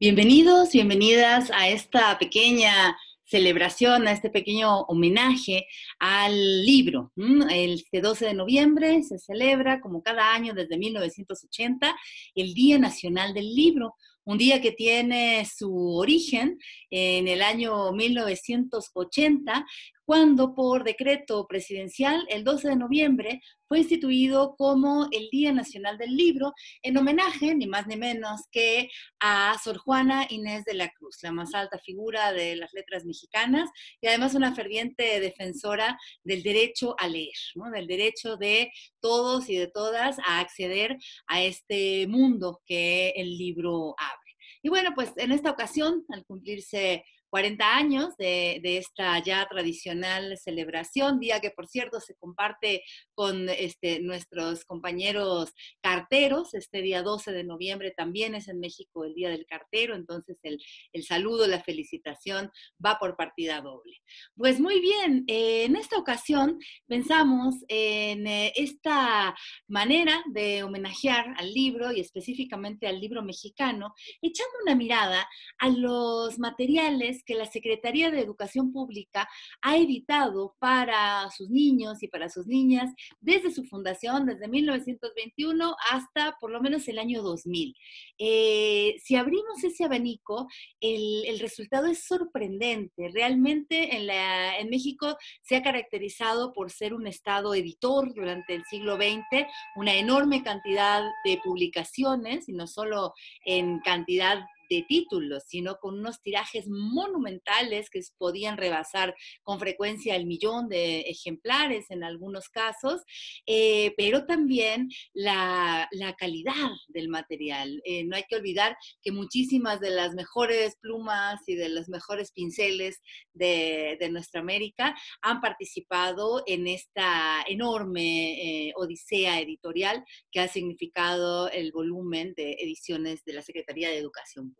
Bienvenidos, bienvenidas a esta pequeña celebración, a este pequeño homenaje al libro. El 12 este de noviembre se celebra, como cada año desde 1980, el Día Nacional del Libro, un día que tiene su origen en el año 1980, cuando por decreto presidencial el 12 de noviembre fue instituido como el Día Nacional del Libro en homenaje ni más ni menos que a Sor Juana Inés de la Cruz, la más alta figura de las letras mexicanas y además una ferviente defensora del derecho a leer, del derecho de todos y de todas a acceder a este mundo que el libro abre. Y bueno, pues en esta ocasión, al cumplirse 40 años de, esta ya tradicional celebración, día que por cierto se comparte con este, nuestros compañeros carteros, este día 12 de noviembre también es en México el Día del Cartero, entonces el, el saludo, la felicitación va por partida doble. Pues muy bien, eh, en esta ocasión pensamos en eh, esta manera de homenajear al libro y específicamente al libro mexicano, echando una mirada a los materiales que la Secretaría de Educación Pública ha editado para sus niños y para sus niñas desde su fundación, desde 1921 hasta por lo menos el año 2000. Eh, si abrimos ese abanico, el, resultado es sorprendente. Realmente en, la, en México se ha caracterizado por ser un Estado editor durante el siglo XX, una enorme cantidad de publicaciones, y no solo en cantidad de títulos, sino con unos tirajes monumentales que podían rebasar con frecuencia el millón de ejemplares en algunos casos, eh, pero también la, calidad del material. Eh, no hay que olvidar que muchísimas de las mejores plumas y de los mejores pinceles de, nuestra América han participado en esta enorme eh, odisea editorial que ha significado el volumen de ediciones de la Secretaría de Educación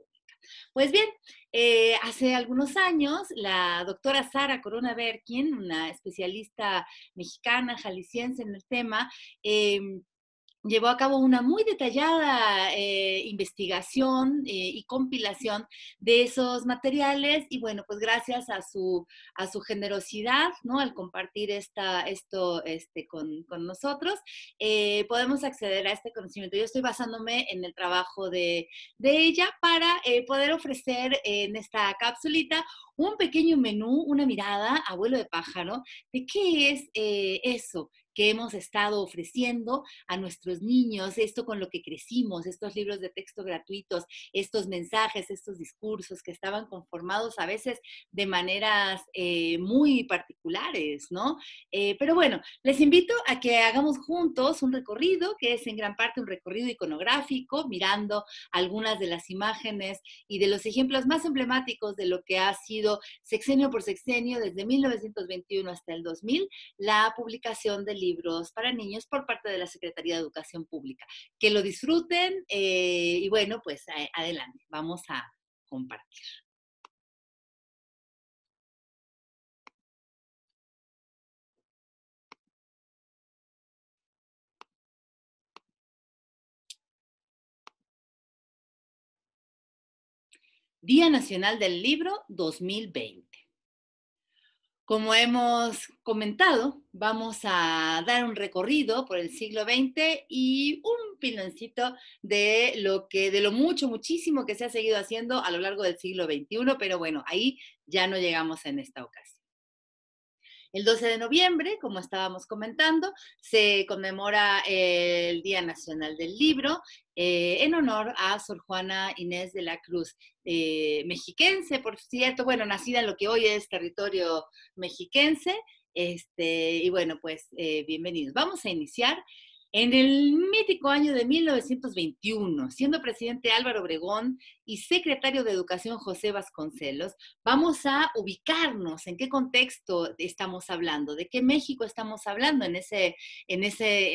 pues bien, eh, hace algunos años la doctora Sara Corona Berkin, una especialista mexicana, jalisciense en el tema, em, llevó a cabo una muy detallada eh, investigación eh, y compilación de esos materiales y bueno, pues gracias a su, a su generosidad, ¿no? Al compartir esta, esto este, con, nosotros, eh, podemos acceder a este conocimiento. Yo estoy basándome en el trabajo de, de ella para poder ofrecer en esta cápsulita un pequeño menú, una mirada, abuelo de pájaro, de qué es eso, que hemos estado ofreciendo a nuestros niños, esto con lo que crecimos, estos libros de texto gratuitos, estos mensajes, estos discursos que estaban conformados a veces de maneras eh, muy particulares, ¿no? Eh, pero bueno, les invito a que hagamos juntos un recorrido, que es en gran parte un recorrido iconográfico, mirando algunas de las imágenes y de los ejemplos más emblemáticos de lo que ha sido sexenio por sexenio desde 1921 hasta el 2000, la publicación del libro libros para niños por parte de la Secretaría de Educación Pública. Que lo disfruten eh, y bueno, pues eh, adelante, vamos a compartir. Día Nacional del Libro 2020. Como hemos comentado, vamos a dar un recorrido por el siglo XX y un piloncito de lo que, de lo mucho, muchísimo que se ha seguido haciendo a lo largo del siglo XXI, pero bueno, ahí ya no llegamos en esta ocasión. El 12 de noviembre, como estábamos comentando, se conmemora el Día Nacional del Libro eh, en honor a Sor Juana Inés de la Cruz, eh, mexiquense, por cierto, bueno, nacida en lo que hoy es territorio mexiquense. Este, y bueno, pues eh, bienvenidos. Vamos a iniciar en el mítico año de 1921, siendo presidente Álvaro Obregón y secretario de Educación José Vasconcelos, vamos a ubicarnos en qué contexto estamos hablando, de qué México estamos hablando en ese,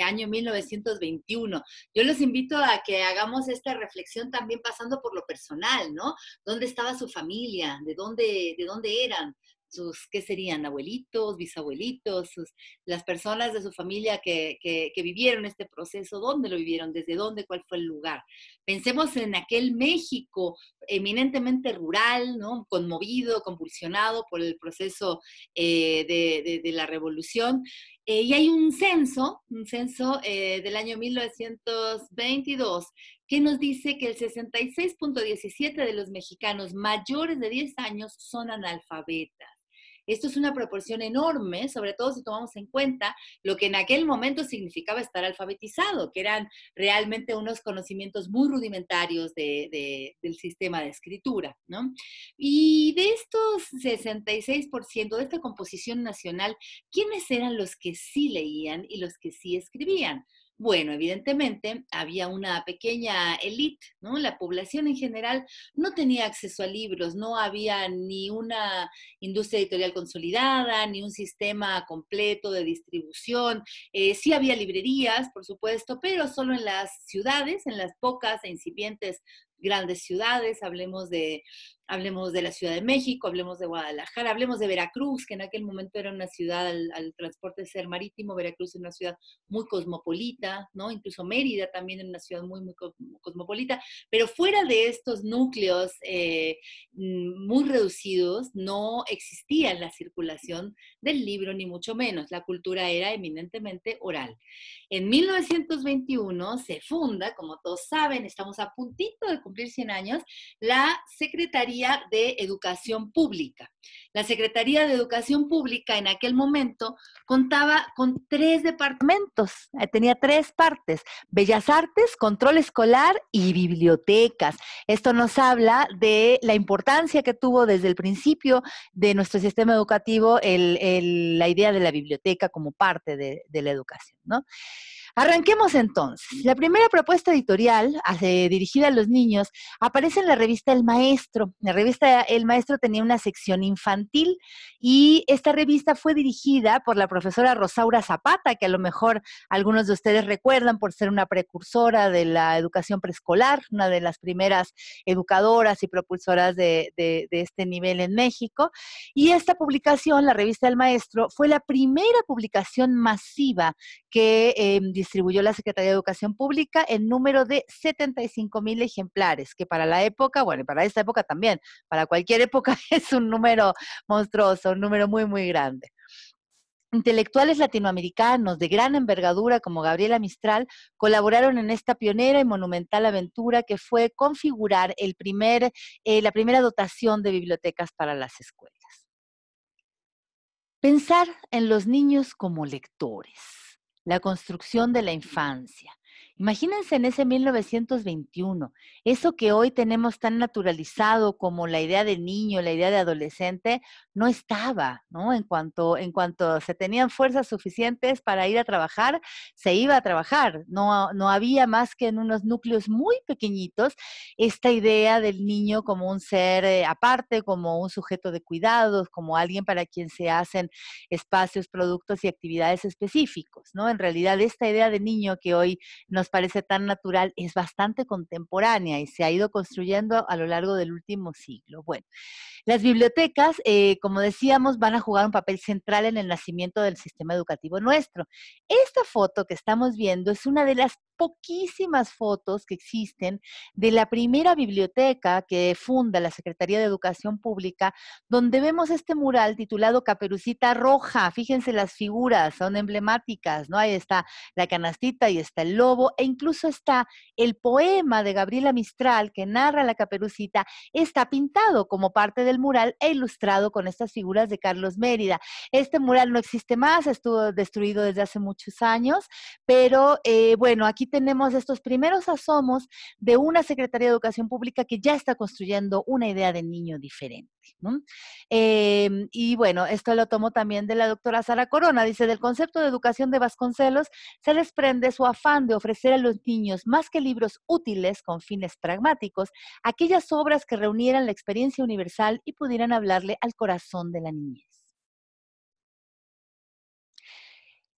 año 1921. Yo los invito a que hagamos esta reflexión también pasando por lo personal, ¿no? ¿Dónde estaba su familia? ¿De dónde, de dónde eran? sus, ¿qué serían? Abuelitos, bisabuelitos, las personas de su familia que, vivieron este proceso, ¿dónde lo vivieron? ¿Desde dónde? ¿Cuál fue el lugar? Pensemos en aquel México eminentemente rural, Conmovido, convulsionado por el proceso eh, de, la revolución. Eh, y hay un censo, un censo eh, del año 1922, que nos dice que el 66.17 de los mexicanos mayores de 10 años son analfabetas. Esto es una proporción enorme, sobre todo si tomamos en cuenta lo que en aquel momento significaba estar alfabetizado, que eran realmente unos conocimientos muy rudimentarios del sistema de escritura. ¿no? Y de estos 66%, de esta composición nacional, ¿quiénes eran los que sí leían y los que sí escribían? Bueno, evidentemente había una pequeña élite, ¿no? La población en general no tenía acceso a libros, no había ni una industria editorial consolidada, ni un sistema completo de distribución. Eh, sí había librerías, por supuesto, pero solo en las ciudades, en las pocas e incipientes grandes ciudades, hablemos de hablemos de la Ciudad de México, hablemos de Guadalajara, hablemos de Veracruz, que en aquel momento era una ciudad al, transporte ser marítimo, Veracruz era una ciudad muy cosmopolita, ¿no? Incluso Mérida también era una ciudad muy, muy cosmopolita, pero fuera de estos núcleos eh, mm, muy reducidos no existía la circulación del libro, ni mucho menos, la cultura era eminentemente oral. En 1921 se funda, como todos saben, estamos a puntito de cumplir 100 años, la Secretaría de Educación Pública. La Secretaría de Educación Pública en aquel momento contaba con tres departamentos, eh, tenía tres partes, Bellas Artes, Control Escolar y Bibliotecas. Esto nos habla de la importancia que tuvo desde el principio de nuestro sistema educativo la idea de la biblioteca como parte de, de la educación, ¿no? Arranquemos entonces. La primera propuesta editorial eh, dirigida a los niños aparece en la revista El Maestro. La revista El Maestro tenía una sección infantil y esta revista fue dirigida por la profesora Rosaura Zapata, que a lo mejor algunos de ustedes recuerdan por ser una precursora de la educación preescolar, una de las primeras educadoras y propulsoras de, este nivel en México. Y esta publicación, la revista El Maestro, fue la primera publicación masiva que eh, distribuyó la Secretaría de Educación Pública en número de 75 mil ejemplares, que para la época, bueno, y para esta época también, para cualquier época es un número monstruoso, un número muy, muy grande. Intelectuales latinoamericanos de gran envergadura como Gabriela Mistral colaboraron en esta pionera y monumental aventura que fue configurar el primer, eh, la primera dotación de bibliotecas para las escuelas. Pensar en los niños como lectores la construcción de la infancia. Imagínense en ese 1921, eso que hoy tenemos tan naturalizado como la idea de niño, la idea de adolescente, no estaba, ¿no? En cuanto, en cuanto se tenían fuerzas suficientes para ir a trabajar, se iba a trabajar. No, no había más que en unos núcleos muy pequeñitos esta idea del niño como un ser eh, aparte, como un sujeto de cuidados, como alguien para quien se hacen espacios, productos y actividades específicos, ¿no? En realidad, esta idea de niño que hoy nos parece tan natural es bastante contemporánea y se ha ido construyendo a lo largo del último siglo. Bueno, las bibliotecas, eh, como decíamos, van a jugar un papel central en el nacimiento del sistema educativo nuestro. Esta foto que estamos viendo es una de las poquísimas fotos que existen de la primera biblioteca que funda la Secretaría de Educación Pública, donde vemos este mural titulado Caperucita Roja. Fíjense las figuras, son emblemáticas, ¿no? Ahí está la canastita, y está el lobo, e incluso está el poema de Gabriela Mistral que narra la caperucita, está pintado como parte del mural e ilustrado con estas figuras de Carlos Mérida. Este mural no existe más, estuvo destruido desde hace muchos años, pero eh, bueno, aquí tenemos estos primeros asomos de una Secretaría de Educación Pública que ya está construyendo una idea de niño diferente. Em, y bueno, esto lo tomo también de la doctora Sara Corona. Dice, del concepto de educación de Vasconcelos se desprende su afán de ofrecer a los niños, más que libros útiles con fines pragmáticos, aquellas obras que reunieran la experiencia universal y pudieran hablarle al corazón de la niñez.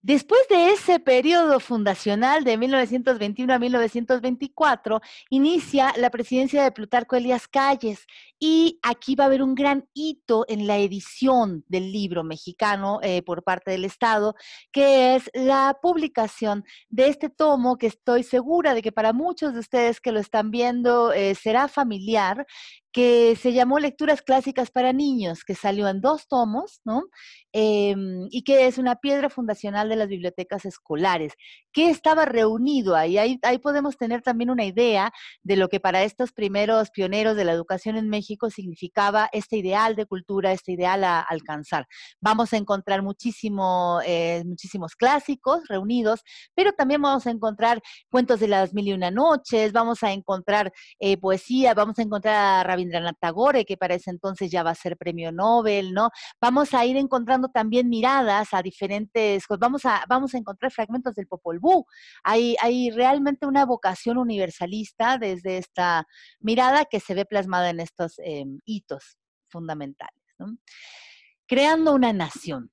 Después de ese periodo fundacional de 1921 a 1924, inicia la presidencia de Plutarco Elías Calles y aquí va a haber un gran hito en la edición del libro mexicano eh, por parte del Estado, que es la publicación de este tomo que estoy segura de que para muchos de ustedes que lo están viendo eh, será familiar, que se llamó Lecturas Clásicas para Niños, que salió en dos tomos, ¿no? Em, y que es una piedra fundacional de las bibliotecas escolares. ¿Qué estaba reunido ahí? ahí? podemos tener también una idea de lo que para estos primeros pioneros de la educación en México significaba este ideal de cultura, este ideal a alcanzar. Vamos a encontrar muchísimo, eh, muchísimos clásicos reunidos, pero también vamos a encontrar cuentos de las mil y una noches, vamos a encontrar eh, poesía, vamos a encontrar a Rabindranath Tagore, que para ese entonces ya va a ser premio Nobel, ¿no? Vamos a ir encontrando también miradas a diferentes, vamos a, vamos a encontrar fragmentos del Popol Vuh. Hay, hay realmente una vocación universalista desde esta mirada que se ve plasmada en estos em, hitos fundamentales, ¿no? Creando una nación.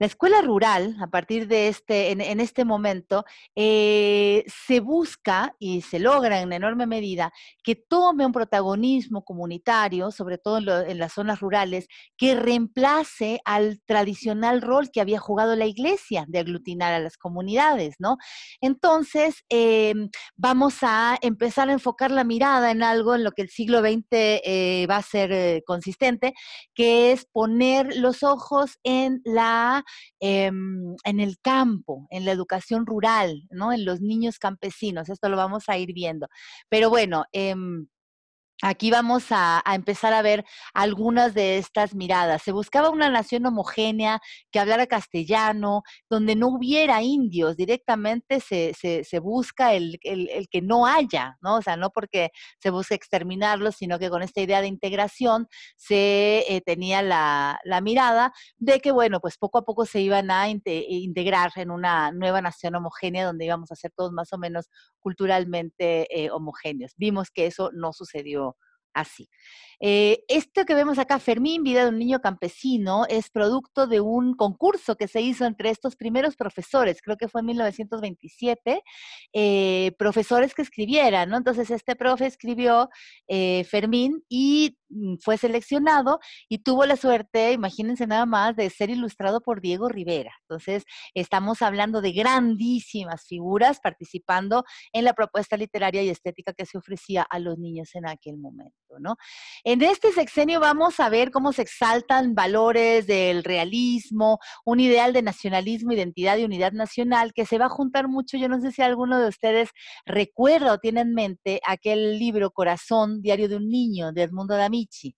La escuela rural, a partir de este, en, este momento, eh, se busca y se logra en enorme medida que tome un protagonismo comunitario, sobre todo en, las zonas rurales, que reemplace al tradicional rol que había jugado la iglesia de aglutinar a las comunidades, ¿no? Entonces, em, vamos a empezar a enfocar la mirada en algo en lo que el siglo XX eh, va a ser eh, consistente, que es poner los ojos en la Em, en el campo, en la educación rural, ¿no? En los niños campesinos, esto lo vamos a ir viendo. Pero bueno, em, Aquí vamos a, empezar a ver algunas de estas miradas. Se buscaba una nación homogénea que hablara castellano, donde no hubiera indios. Directamente se, busca el, que no haya, ¿no? O sea, no porque se busque exterminarlos, sino que con esta idea de integración se eh, tenía la, mirada de que, bueno, pues poco a poco se iban a integrar en una nueva nación homogénea donde íbamos a ser todos más o menos culturalmente eh, homogéneos. Vimos que eso no sucedió así. Eh, esto que vemos acá, Fermín, vida de un niño campesino, es producto de un concurso que se hizo entre estos primeros profesores, creo que fue en 1927, eh, profesores que escribieran, ¿no? Entonces este profe escribió eh, Fermín y mm, fue seleccionado y tuvo la suerte, imagínense nada más, de ser ilustrado por Diego Rivera. Entonces estamos hablando de grandísimas figuras participando en la propuesta literaria y estética que se ofrecía a los niños en aquel momento, ¿no? En este sexenio vamos a ver cómo se exaltan valores del realismo, un ideal de nacionalismo, identidad y unidad nacional que se va a juntar mucho. Yo no sé si alguno de ustedes recuerda o tiene en mente aquel libro Corazón, Diario de un Niño, de Edmundo D'Amici.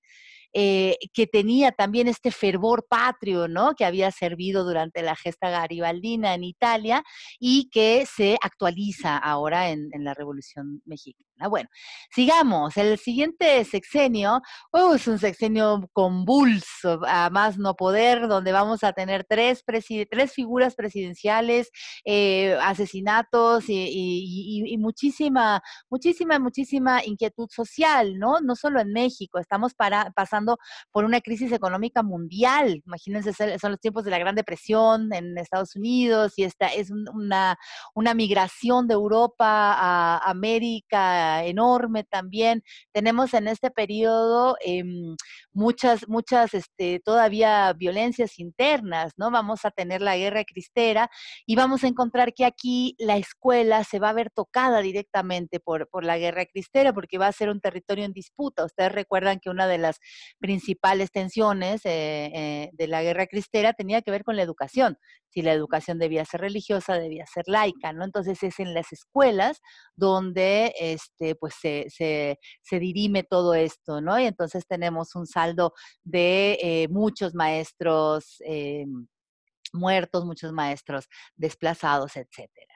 Eh, que tenía también este fervor patrio, ¿no? Que había servido durante la gesta garibaldina en Italia y que se actualiza ahora en, en la Revolución Mexicana. Ah, bueno, sigamos. El siguiente sexenio oh, es un sexenio convulso, a más no poder, donde vamos a tener tres, tres figuras presidenciales, eh, asesinatos y, muchísima, muchísima, muchísima inquietud social, ¿no? No solo en México, estamos pasando por una crisis económica mundial. Imagínense, son los tiempos de la Gran Depresión en Estados Unidos y esta es una, una migración de Europa a América enorme también. Tenemos en este periodo em, muchas, muchas este, todavía violencias internas, ¿no? Vamos a tener la guerra cristera y vamos a encontrar que aquí la escuela se va a ver tocada directamente por, la guerra cristera porque va a ser un territorio en disputa. Ustedes recuerdan que una de las principales tensiones eh, eh, de la guerra cristera tenía que ver con la educación, si la educación debía ser religiosa, debía ser laica, ¿no? Entonces es en las escuelas donde este, este, pues se, dirime todo esto, ¿no? Y entonces tenemos un saldo de eh, muchos maestros em, muertos, muchos maestros desplazados, etcétera.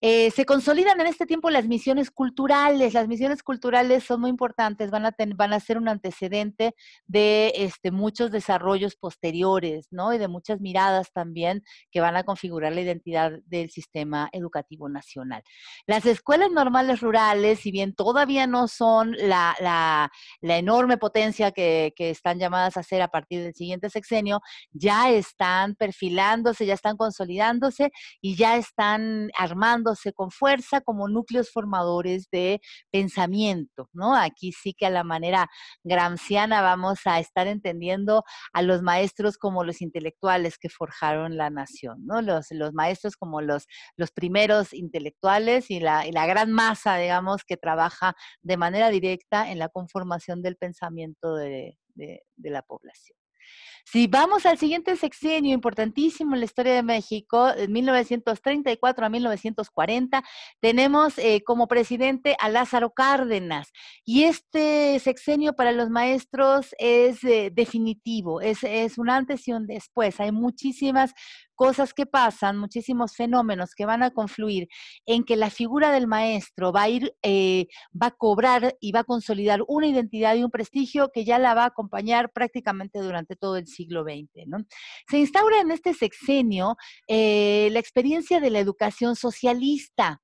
Eh, se consolidan en este tiempo las misiones culturales. Las misiones culturales son muy importantes, van a, van a ser un antecedente de este, muchos desarrollos posteriores, ¿no? Y de muchas miradas también que van a configurar la identidad del sistema educativo nacional. Las escuelas normales rurales, si bien todavía no son la, enorme potencia que, que están llamadas a ser a partir del siguiente sexenio, ya están perfilándose, ya están consolidándose y ya están armándose con fuerza como núcleos formadores de pensamiento, ¿no? Aquí sí que a la manera gramsciana vamos a estar entendiendo a los maestros como los intelectuales que forjaron la nación, ¿no? Los, maestros como los, primeros intelectuales y la, gran masa, digamos, que trabaja de manera directa en la conformación del pensamiento de la población. Si vamos al siguiente sexenio, importantísimo en la historia de México, de 1934 a 1940, tenemos eh, como presidente a Lázaro Cárdenas. Y este sexenio para los maestros es eh, definitivo, es, un antes y un después. Hay muchísimas cosas que pasan, muchísimos fenómenos que van a confluir en que la figura del maestro va a ir, eh, va a cobrar y va a consolidar una identidad y un prestigio que ya la va a acompañar prácticamente durante todo el siglo XX. ¿no? Se instaura en este sexenio eh, la experiencia de la educación socialista,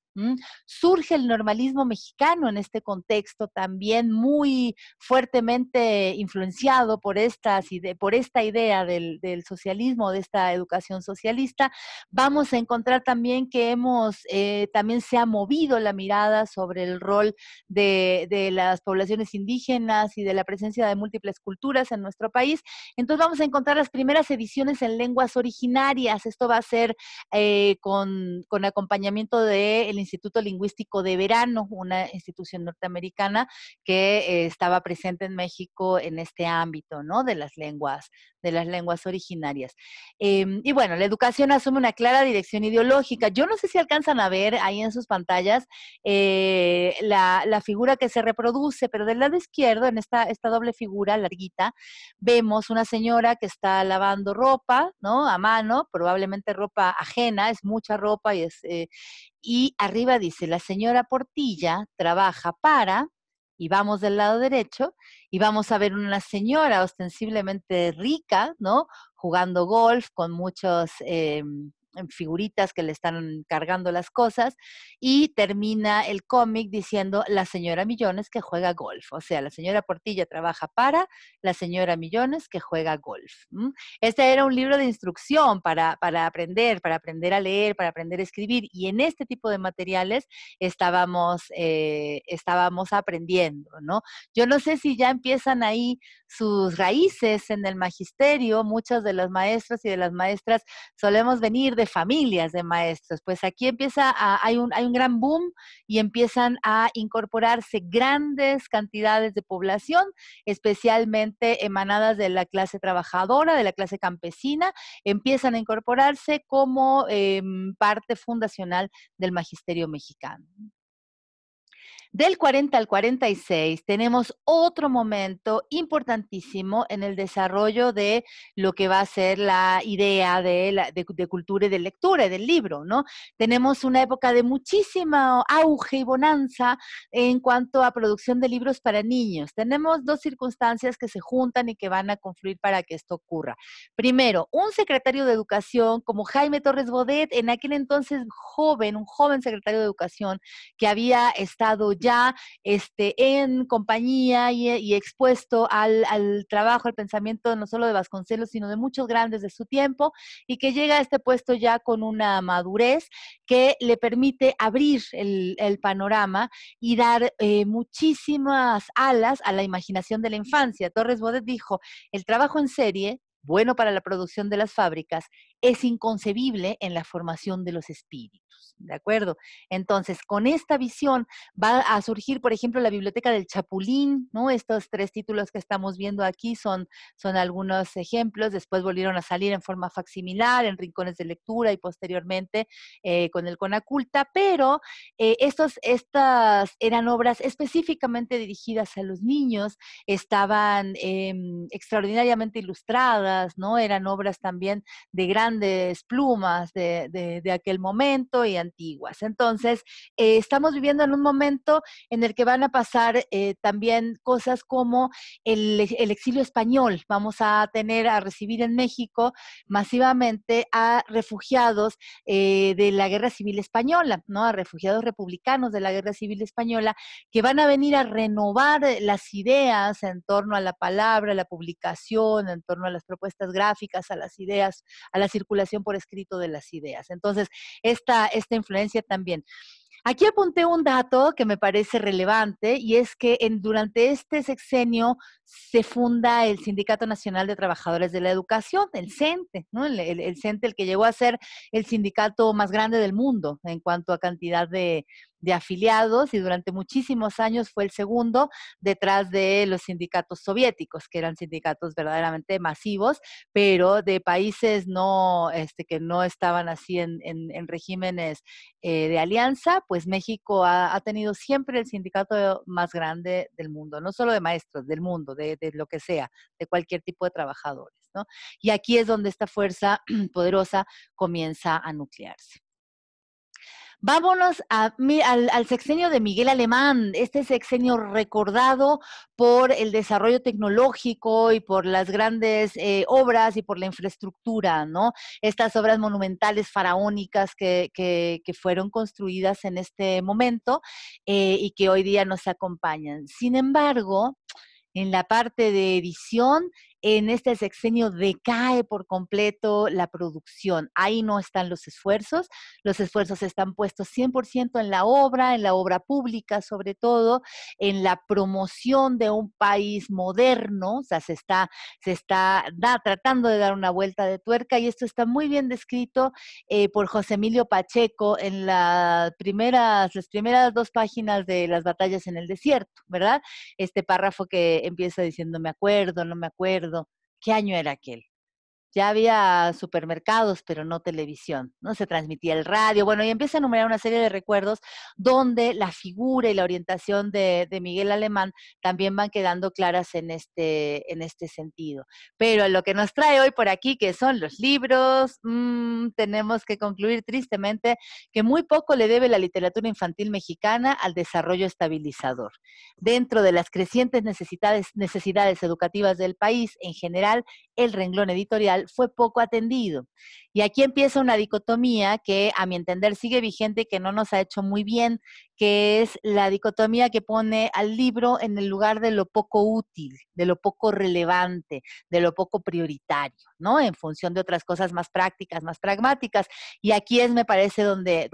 Surge el normalismo mexicano en este contexto también muy fuertemente influenciado por, estas, por esta idea del, socialismo, de esta educación socialista. Vamos a encontrar también que hemos, eh, también se ha movido la mirada sobre el rol de, las poblaciones indígenas y de la presencia de múltiples culturas en nuestro país. Entonces vamos a encontrar las primeras ediciones en lenguas originarias. Esto va a ser eh, con, acompañamiento de Instituto Lingüístico de Verano, una institución norteamericana que eh, estaba presente en México en este ámbito, ¿no? De las lenguas, de las lenguas originarias. Em, y bueno, la educación asume una clara dirección ideológica. Yo no sé si alcanzan a ver ahí en sus pantallas eh, la, figura que se reproduce, pero del lado izquierdo, en esta, esta doble figura larguita, vemos una señora que está lavando ropa, ¿no? A mano, probablemente ropa ajena, es mucha ropa y es, eh, y arriba dice, la señora Portilla trabaja para, y vamos del lado derecho, y vamos a ver una señora ostensiblemente rica, ¿no? Jugando golf con muchos... Em, figuritas que le están cargando las cosas y termina el cómic diciendo la señora Millones que juega golf. O sea, la señora Portilla trabaja para la señora Millones que juega golf. Este era un libro de instrucción para, aprender, para aprender a leer, para aprender a escribir y en este tipo de materiales estábamos, eh, estábamos aprendiendo, ¿no? Yo no sé si ya empiezan ahí sus raíces en el magisterio, muchos de los maestros y de las maestras solemos venir de de familias de maestros. Pues aquí empieza, a, hay, un, hay un gran boom y empiezan a incorporarse grandes cantidades de población, especialmente emanadas de la clase trabajadora, de la clase campesina, empiezan a incorporarse como em, parte fundacional del magisterio mexicano. Del 40 al 46 tenemos otro momento importantísimo en el desarrollo de lo que va a ser la idea de, de, cultura y de lectura, y del libro, ¿no? Tenemos una época de muchísimo auge y bonanza en cuanto a producción de libros para niños. Tenemos dos circunstancias que se juntan y que van a confluir para que esto ocurra. Primero, un secretario de Educación como Jaime Torres Bodet, en aquel entonces joven, un joven secretario de Educación que había estado ya este, en compañía y, expuesto al, trabajo, al pensamiento no solo de Vasconcelos, sino de muchos grandes de su tiempo, y que llega a este puesto ya con una madurez que le permite abrir el, panorama y dar eh, muchísimas alas a la imaginación de la infancia. Torres Bodet dijo, el trabajo en serie bueno para la producción de las fábricas, es inconcebible en la formación de los espíritus, ¿de acuerdo? Entonces, con esta visión va a surgir, por ejemplo, la biblioteca del Chapulín, ¿no? Estos tres títulos que estamos viendo aquí son, son algunos ejemplos, después volvieron a salir en forma facsimilar, en rincones de lectura y posteriormente eh, con el Conaculta, pero eh, estos, estas eran obras específicamente dirigidas a los niños, estaban em, extraordinariamente ilustradas, ¿no? Eran obras también de gran de plumas de, de, de aquel momento y antiguas. Entonces, eh, estamos viviendo en un momento en el que van a pasar eh, también cosas como el, exilio español. Vamos a tener a recibir en México masivamente a refugiados eh, de la Guerra Civil Española, ¿no? A refugiados republicanos de la Guerra Civil Española que van a venir a renovar las ideas en torno a la palabra, la publicación, en torno a las propuestas gráficas, a las ideas, a las circulación por escrito de las ideas. Entonces, esta, esta influencia también. Aquí apunté un dato que me parece relevante y es que en, durante este sexenio se funda el Sindicato Nacional de Trabajadores de la Educación, el CENTE, el, CENTE, el que llegó a ser el sindicato más grande del mundo en cuanto a cantidad de, afiliados y durante muchísimos años fue el segundo detrás de los sindicatos soviéticos, que eran sindicatos verdaderamente masivos, pero de países no, este, que no estaban así en, regímenes eh, de alianza, pues México ha, tenido siempre el sindicato más grande del mundo, no solo de maestros, del mundo, de, lo que sea, de cualquier tipo de trabajadores, ¿no? Y aquí es donde esta fuerza poderosa comienza a nuclearse. Vámonos al, sexenio de Miguel Alemán, este sexenio recordado por el desarrollo tecnológico y por las grandes eh, obras y por la infraestructura, ¿no? Estas obras monumentales faraónicas que, fueron construidas en este momento eh, y que hoy día nos acompañan. Sin embargo, en la parte de edición en este sexenio decae por completo la producción. Ahí no están los esfuerzos. Los esfuerzos están puestos 100% en la obra, en la obra pública sobre todo, en la promoción de un país moderno. O sea, se está, se está tratando de dar una vuelta de tuerca y esto está muy bien descrito eh, por José Emilio Pacheco en las primeras, las primeras dos páginas de Las batallas en el desierto, ¿verdad? Este párrafo que empieza diciendo me acuerdo, no me acuerdo ¿Qué año era aquel? ya había supermercados, pero no televisión, ¿no? Se transmitía el radio, bueno, y empieza a enumerar una serie de recuerdos donde la figura y la orientación de, Miguel Alemán también van quedando claras en este, en este sentido. Pero a lo que nos trae hoy por aquí, que son los libros, mm, tenemos que concluir tristemente que muy poco le debe la literatura infantil mexicana al desarrollo estabilizador. Dentro de las crecientes necesidades, necesidades educativas del país en general el renglón editorial fue poco atendido. Y aquí empieza una dicotomía que, a mi entender, sigue vigente y que no nos ha hecho muy bien, que es la dicotomía que pone al libro en el lugar de lo poco útil, de lo poco relevante, de lo poco prioritario, ¿no? En función de otras cosas más prácticas, más pragmáticas. Y aquí es, me parece, donde,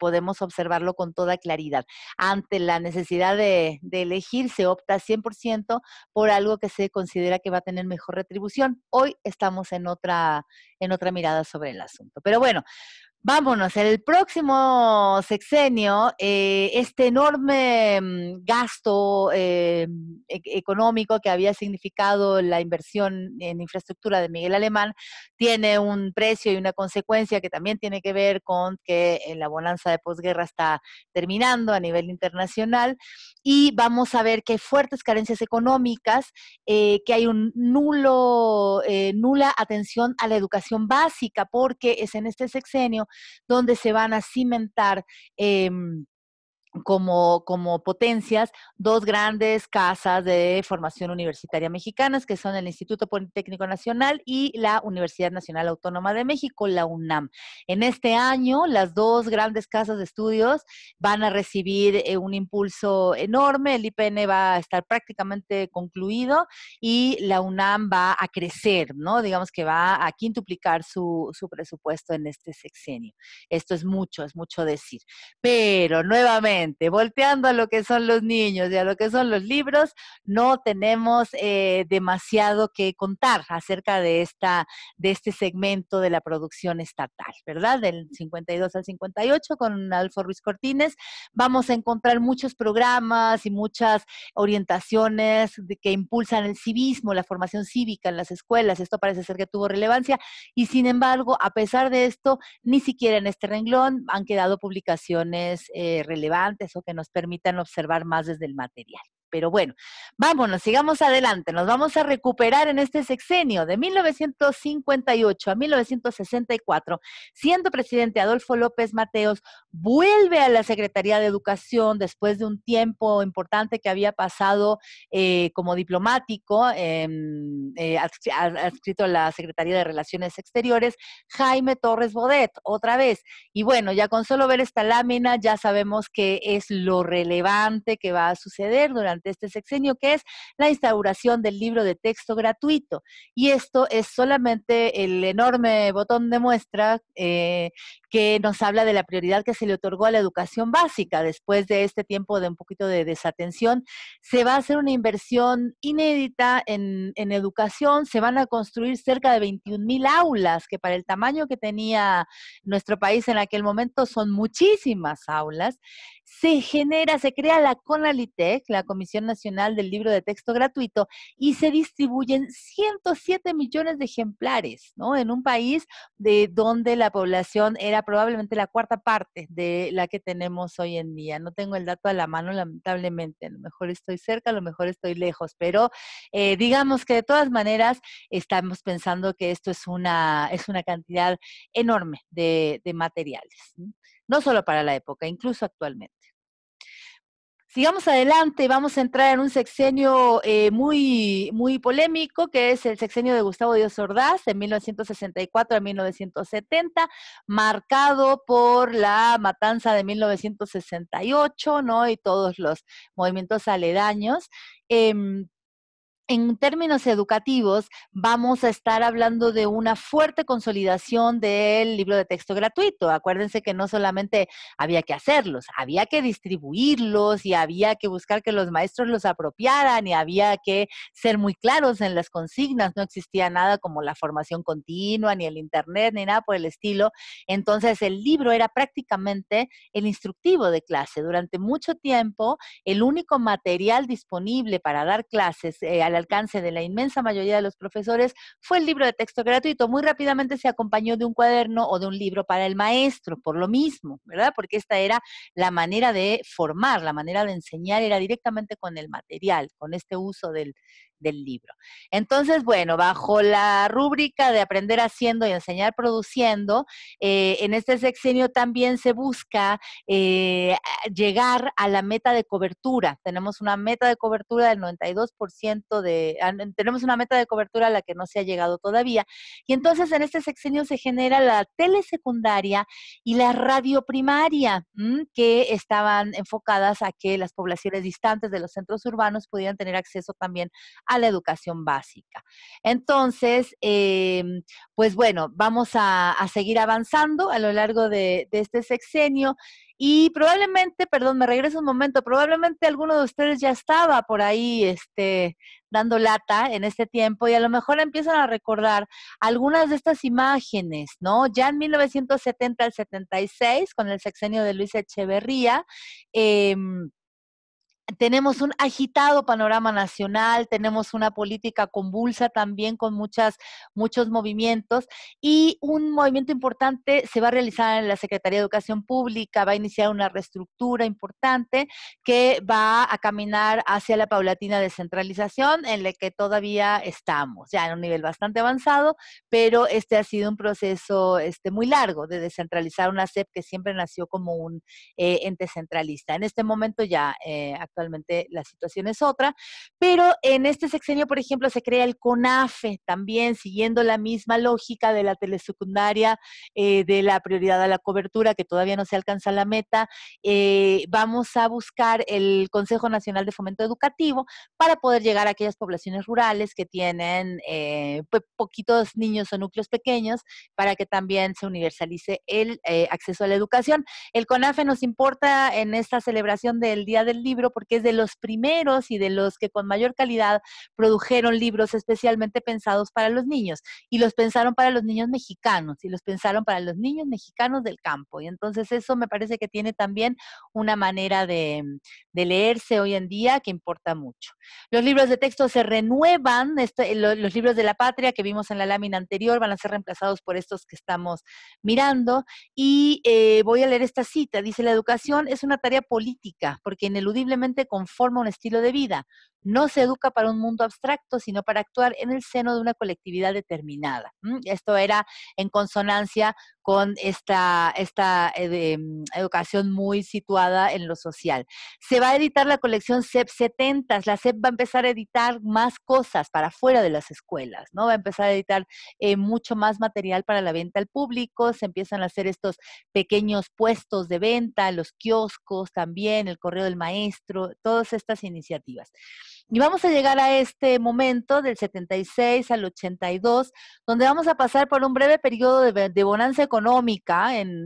podemos observarlo con toda claridad. Ante la necesidad de, elegir, se opta 100% por algo que se considera que va a tener mejor retribución. Hoy estamos en otra, en otra mirada sobre el asunto. Pero bueno, Vámonos, el próximo sexenio, eh, este enorme mm, gasto em, e-, económico que había significado la inversión en infraestructura de Miguel Alemán tiene un precio y una consecuencia que también tiene que ver con que eh, la bonanza de posguerra está terminando a nivel internacional y vamos a ver que hay fuertes carencias económicas, eh, que hay un nulo, nula atención a la educación básica porque es en este sexenio donde se van a cimentar eh, como, como potencias dos grandes casas de formación universitaria mexicanas, que son el Instituto Politécnico Nacional y la Universidad Nacional Autónoma de México, la UNAM. En este año, las dos grandes casas de estudios van a recibir eh, un impulso enorme, el IPN va a estar prácticamente concluido y la UNAM va a crecer, ¿no? Digamos que va a quintuplicar su, su presupuesto en este sexenio. Esto es mucho, es mucho decir. Pero nuevamente, volteando a lo que son los niños y a lo que son los libros, no tenemos eh, demasiado que contar acerca de, esta, de este segmento de la producción estatal, ¿verdad? Del 52 al 58 con Alfonso Ruiz Cortines. Vamos a encontrar muchos programas y muchas orientaciones que impulsan el civismo, la formación cívica en las escuelas. Esto parece ser que tuvo relevancia y sin embargo, a pesar de esto, ni siquiera en este renglón han quedado publicaciones eh, relevantes eso o que nos permitan observar más desde el material. Pero bueno, vámonos, sigamos adelante. Nos vamos a recuperar en este sexenio de 1958 a 1964. Siendo presidente Adolfo López Mateos, vuelve a la Secretaría de Educación después de un tiempo importante que había pasado eh, como diplomático, em, eh, adscrito a la Secretaría de Relaciones Exteriores, Jaime Torres Bodet, otra vez. Y bueno, ya con solo ver esta lámina ya sabemos que es lo relevante que va a suceder durante este sexenio, que es la instauración del libro de texto gratuito. Y esto es solamente el enorme botón de muestra eh, que nos habla de la prioridad que se le otorgó a la educación básica. Después de este tiempo de un poquito de desatención, se va a hacer una inversión inédita en, educación. Se van a construir cerca de 21 mil aulas, que para el tamaño que tenía nuestro país en aquel momento son muchísimas aulas. Se genera, se crea la CONALITEC, la Comisión Nacional del Libro de Texto Gratuito, y se distribuyen 107 millones de ejemplares, ¿no? En un país de donde la población era probablemente la cuarta parte de la que tenemos hoy en día. No tengo el dato a la mano, lamentablemente. A lo mejor estoy cerca, a lo mejor estoy lejos, pero eh, digamos que de todas maneras estamos pensando que esto es una, es una cantidad enorme de materiales, no solo para la época, incluso actualmente. Sigamos adelante y vamos a entrar en un sexenio eh, muy, muy polémico, que es el sexenio de Gustavo Díaz Ordaz, de 1964 a 1970, marcado por la matanza de 1968, ¿no? Y todos los movimientos aledaños. Em, en términos educativos, vamos a estar hablando de una fuerte consolidación del libro de texto gratuito. Acuérdense que no solamente había que hacerlos, había que distribuirlos y había que buscar que los maestros los apropiaran y había que ser muy claros en las consignas. No existía nada como la formación continua, ni el Internet, ni nada por el estilo. Entonces, el libro era prácticamente el instructivo de clase. Durante mucho tiempo, el único material disponible para dar clases eh, a a alcance de la inmensa mayoría de los profesores fue el libro de texto gratuito. Muy rápidamente se acompañó de un cuaderno o de un libro para el maestro, por lo mismo, ¿verdad? Porque esta era la manera de formar, la manera de enseñar era directamente con el material, con este uso del, del libro. Entonces, bueno, bajo la rúbrica de aprender haciendo y enseñar produciendo, eh, en este sexenio también se busca eh, llegar a la meta de cobertura. Tenemos una meta de cobertura del 92% de, ah, tenemos una meta de cobertura a la que no se ha llegado todavía. Y entonces en este sexenio se genera la telesecundaria y la radio primaria, que estaban enfocadas a que las poblaciones distantes de los centros urbanos pudieran tener acceso también a la educación básica. Entonces, em, pues bueno, vamos a, seguir avanzando a lo largo de, este sexenio. Y probablemente, perdón, me regreso un momento, probablemente alguno de ustedes ya estaba por ahí este, dando lata en este tiempo y a lo mejor empiezan a recordar algunas de estas imágenes, ¿no? Ya en 1970 al 76, con el sexenio de Luis Echeverría, eh, tenemos un agitado panorama nacional, tenemos una política convulsa también con muchas, muchos movimientos y un movimiento importante se va a realizar en la Secretaría de Educación Pública, va a iniciar una reestructura importante que va a caminar hacia la paulatina descentralización en la que todavía estamos, ya en un nivel bastante avanzado, pero este ha sido un proceso este, muy largo de descentralizar una SEP que siempre nació como un eh, ente centralista. En este momento ya... Eh, actualmente la situación es otra, pero en este sexenio, por ejemplo, se crea el CONAFE, también siguiendo la misma lógica de la telesecundaria, eh, de la prioridad a la cobertura, que todavía no se alcanza la meta. Eh, vamos a buscar el Consejo Nacional de Fomento Educativo para poder llegar a aquellas poblaciones rurales que tienen eh, pues, poquitos niños o núcleos pequeños, para que también se universalice el acceso a la educación. El CONAFE nos importa en esta celebración del Día del Libro porque que es de los primeros y de los que con mayor calidad produjeron libros especialmente pensados para los niños. Y los pensaron para los niños mexicanos y los pensaron para los niños mexicanos del campo. Y entonces eso me parece que tiene también una manera de, leerse hoy en día que importa mucho. Los libros de texto se renuevan, este, los, libros de la patria que vimos en la lámina anterior van a ser reemplazados por estos que estamos mirando. Y eh, voy a leer esta cita. Dice, la educación es una tarea política porque ineludiblemente conforma un estilo de vida no se educa para un mundo abstracto, sino para actuar en el seno de una colectividad determinada. Esto era en consonancia con esta, eh, mm, educación muy situada en lo social. Se va a editar la colección CEP 70, la CEP va a empezar a editar más cosas para fuera de las escuelas, ¿no? Va a empezar a editar eh, mucho más material para la venta al público, se empiezan a hacer estos pequeños puestos de venta, los kioscos también, el correo del maestro, todas estas iniciativas. Y vamos a llegar a este momento del 76 al 82, donde vamos a pasar por un breve periodo de, bonanza económica en,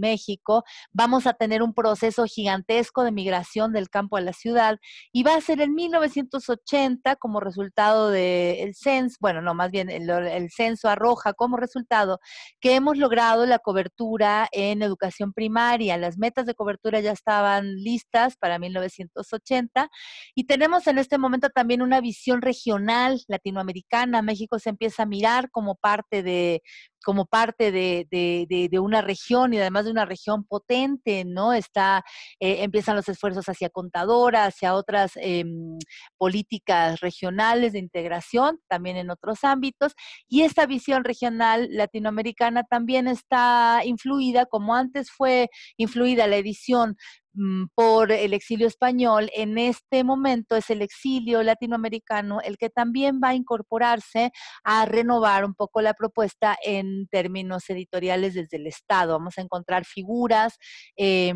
México. Vamos a tener un proceso gigantesco de migración del campo a la ciudad y va a ser en 1980 como resultado del censo, bueno, no, más bien el, el censo arroja como resultado que hemos logrado la cobertura en educación primaria. Las metas de cobertura ya estaban listas para 1980 y tenemos en este este momento también una visión regional latinoamericana. México se empieza a mirar como parte de, como parte de, una región y además de una región potente, ¿no? Está, eh, empiezan los esfuerzos hacia contadora, hacia otras em, políticas regionales de integración, también en otros ámbitos, y esta visión regional latinoamericana también está influida, como antes fue influida la edición Mm, por el exilio español, en este momento es el exilio latinoamericano el que también va a incorporarse a renovar un poco la propuesta en términos editoriales desde el Estado. Vamos a encontrar figuras. Eh,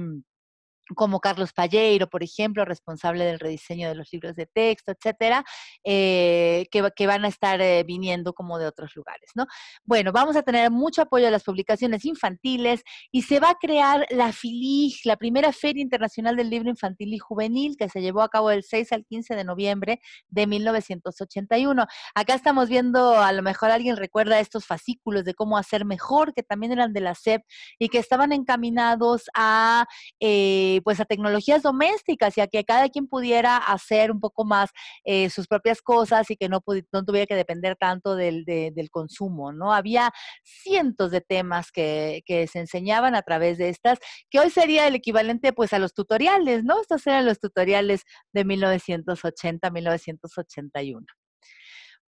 como Carlos Palleiro, por ejemplo, responsable del rediseño de los libros de texto, etcétera, eh, que, van a estar eh, viniendo como de otros lugares, ¿no? Bueno, vamos a tener mucho apoyo a las publicaciones infantiles y se va a crear la FILIG, la primera Feria Internacional del Libro Infantil y Juvenil, que se llevó a cabo del 6 al 15 de noviembre de 1981. Acá estamos viendo, a lo mejor alguien recuerda estos fascículos de cómo hacer mejor, que también eran de la SEP y que estaban encaminados a... Eh, eh, pues a tecnologías domésticas y a que cada quien pudiera hacer un poco más eh, sus propias cosas y que no, no tuviera que depender tanto del, del, consumo, ¿no? Había cientos de temas que, que, se enseñaban a través de estas, que hoy sería el equivalente pues a los tutoriales, ¿no? Estos eran los tutoriales de 1980, 1981.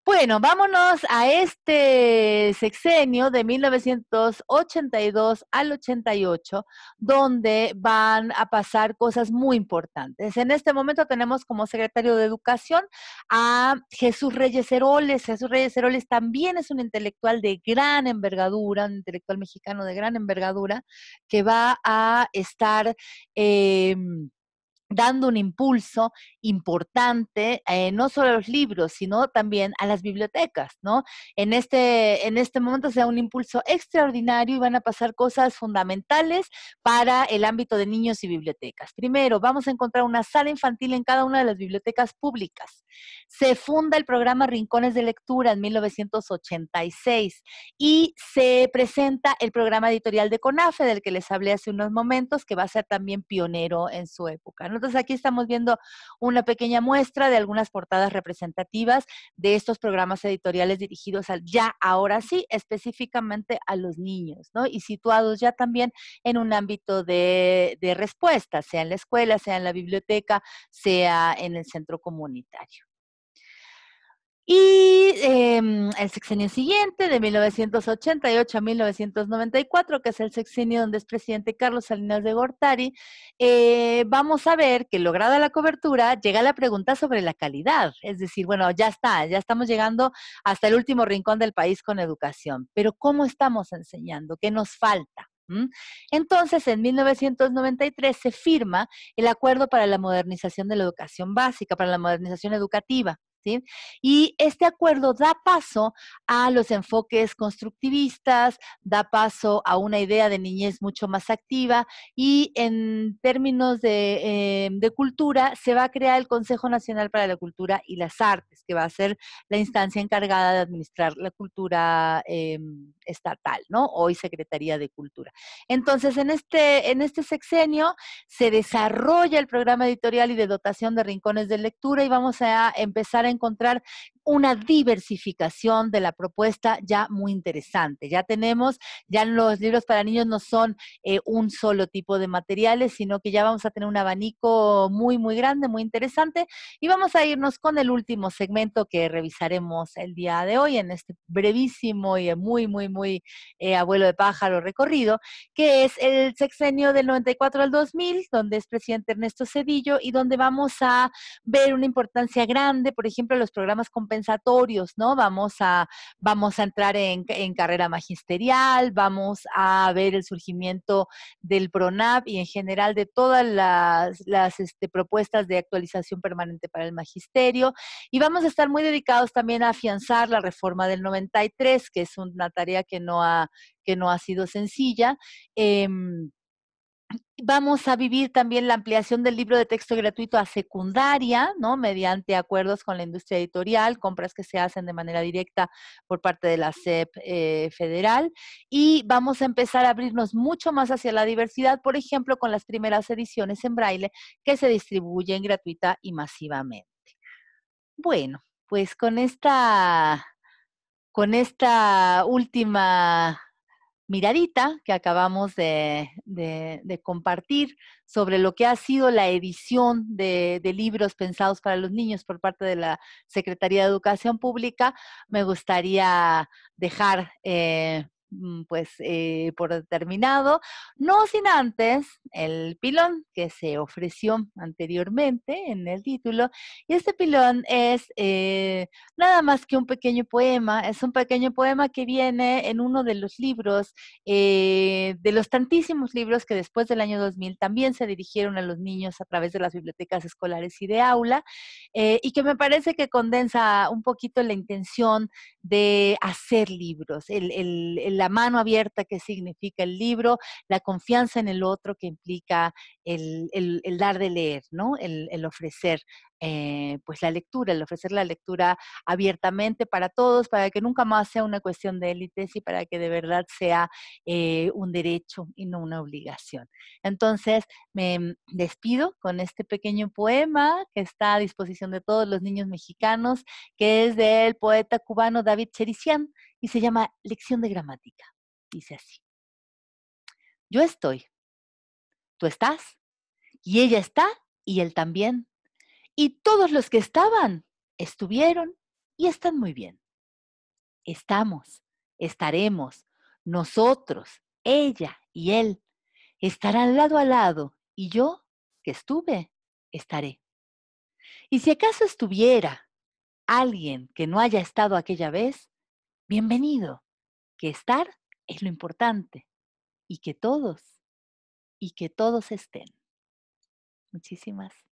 Bueno, vámonos a este sexenio de 1982 al 88, donde van a pasar cosas muy importantes. En este momento tenemos como secretario de Educación a Jesús Reyes Heroles. Jesús Reyes Heroles también es un intelectual de gran envergadura, un intelectual mexicano de gran envergadura, que va a estar... Em, dando un impulso importante, eh, no solo a los libros, sino también a las bibliotecas, ¿no? En este, en este momento se da un impulso extraordinario y van a pasar cosas fundamentales para el ámbito de niños y bibliotecas. Primero, vamos a encontrar una sala infantil en cada una de las bibliotecas públicas. Se funda el programa Rincones de Lectura en 1986 y se presenta el programa editorial de CONAFE, del que les hablé hace unos momentos, que va a ser también pionero en su época, ¿no? Entonces aquí estamos viendo una pequeña muestra de algunas portadas representativas de estos programas editoriales dirigidos al ya ahora sí, específicamente a los niños, ¿no? Y situados ya también en un ámbito de, de respuesta, sea en la escuela, sea en la biblioteca, sea en el centro comunitario. Y em, el sexenio siguiente, de 1988 a 1994, que es el sexenio donde es presidente Carlos Salinas de Gortari, eh, vamos a ver que lograda la cobertura, llega la pregunta sobre la calidad. Es decir, bueno, ya está, ya estamos llegando hasta el último rincón del país con educación, pero ¿cómo estamos enseñando? ¿Qué nos falta? ¿Mm? Entonces, en 1993 se firma el Acuerdo para la Modernización de la Educación Básica, para la Modernización Educativa. Y este acuerdo da paso a los enfoques constructivistas, da paso a una idea de niñez mucho más activa y en términos eh, de, cultura se va a crear el Consejo Nacional para la Cultura y las Artes, que va a ser la instancia encargada de administrar la cultura eh, estatal, ¿no? Hoy Secretaría de Cultura. Entonces, en este, en este sexenio se desarrolla el programa editorial y de dotación de rincones de lectura y vamos a empezar encontrar una diversificación de la propuesta ya muy interesante. Ya tenemos, ya los libros para niños no son eh, un solo tipo de materiales, sino que ya vamos a tener un abanico muy, muy grande, muy interesante. Y vamos a irnos con el último segmento que revisaremos el día de hoy en este brevísimo y muy, muy, muy eh, abuelo de pájaro recorrido, que es el sexenio del 94 al 2000, donde es presidente Ernesto Cedillo y donde vamos a ver una importancia grande, por ejemplo, los programas compensatorios ¿no? Vamos a, vamos a entrar en, carrera magisterial, vamos a ver el surgimiento del PRONAP y en general de todas las, este, propuestas de actualización permanente para el magisterio. Y vamos a estar muy dedicados también a afianzar la reforma del 93, que es una tarea que no ha, que no ha sido sencilla. Em, Vamos a vivir también la ampliación del libro de texto gratuito a secundaria, ¿no? Mediante acuerdos con la industria editorial, compras que se hacen de manera directa por parte de la SEP eh, federal. Y vamos a empezar a abrirnos mucho más hacia la diversidad, por ejemplo, con las primeras ediciones en braille que se distribuyen gratuita y masivamente. Bueno, pues con esta, con esta última miradita que acabamos de, compartir sobre lo que ha sido la edición de, libros pensados para los niños por parte de la Secretaría de Educación Pública, me gustaría dejar eh, Mm, pues eh, por determinado no sin antes el pilón que se ofreció anteriormente en el título. Y este pilón es eh, nada más que un pequeño poema, es un pequeño poema que viene en uno de los libros, eh, de los tantísimos libros que después del año 2000 también se dirigieron a los niños a través de las bibliotecas escolares y de aula, y que me parece que condensa un poquito la intención de hacer libros, el la mano abierta que significa el libro, la confianza en el otro que implica el, dar de leer, ¿no? El, ofrecer eh, pues la lectura, el ofrecer la lectura abiertamente para todos, para que nunca más sea una cuestión de élites y para que de verdad sea eh, un derecho y no una obligación. Entonces, me despido con este pequeño poema que está a disposición de todos los niños mexicanos, que es del poeta cubano David Chericián, y se llama Lección de Gramática. Dice así. Yo estoy, tú estás, y ella está, y él también. Y todos los que estaban, estuvieron y están muy bien. Estamos, estaremos, nosotros, ella y él, estarán lado a lado, y yo, que estuve, estaré. Y si acaso estuviera alguien que no haya estado aquella vez, bienvenido, que estar es lo importante y que todos, y que todos estén. Muchísimas